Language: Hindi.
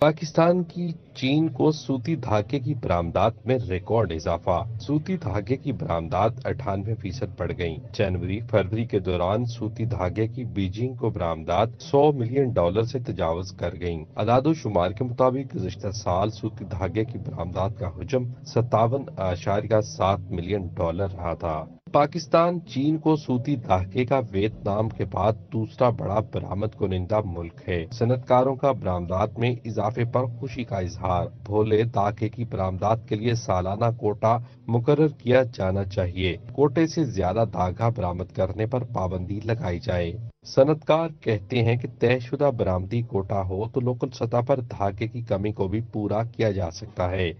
पाकिस्तान की चीन को सूती धागे की बरामदात में रिकॉर्ड इजाफा सूती धागे की बरामदात अठानवे फीसद बढ़ गई जनवरी फरवरी के दौरान सूती धागे की बीजिंग को बरामदात 100 मिलियन डॉलर से तजावज कर गयी अदाद शुमार के मुताबिक गुजशत साल सूती धागे की बरामदात का हजम सतावन आशारिया सात मिलियन डॉलर रहा था पाकिस्तान चीन को सूती दाहके का वियतनाम के बाद दूसरा बड़ा बरामद कुनिंदा मुल्क है सनतकारों का बरामदात में इजाफे पर खुशी का इजहार भोले दाहके की बरामदात के लिए सालाना कोटा मुकर किया जाना चाहिए कोटे से ज्यादा धागा बरामद करने पर पाबंदी लगाई जाए सनतकार कहते हैं कि तयशुदा बरामदी कोटा हो तो लोकल सतह पर धागे की कमी को भी पूरा किया जा सकता है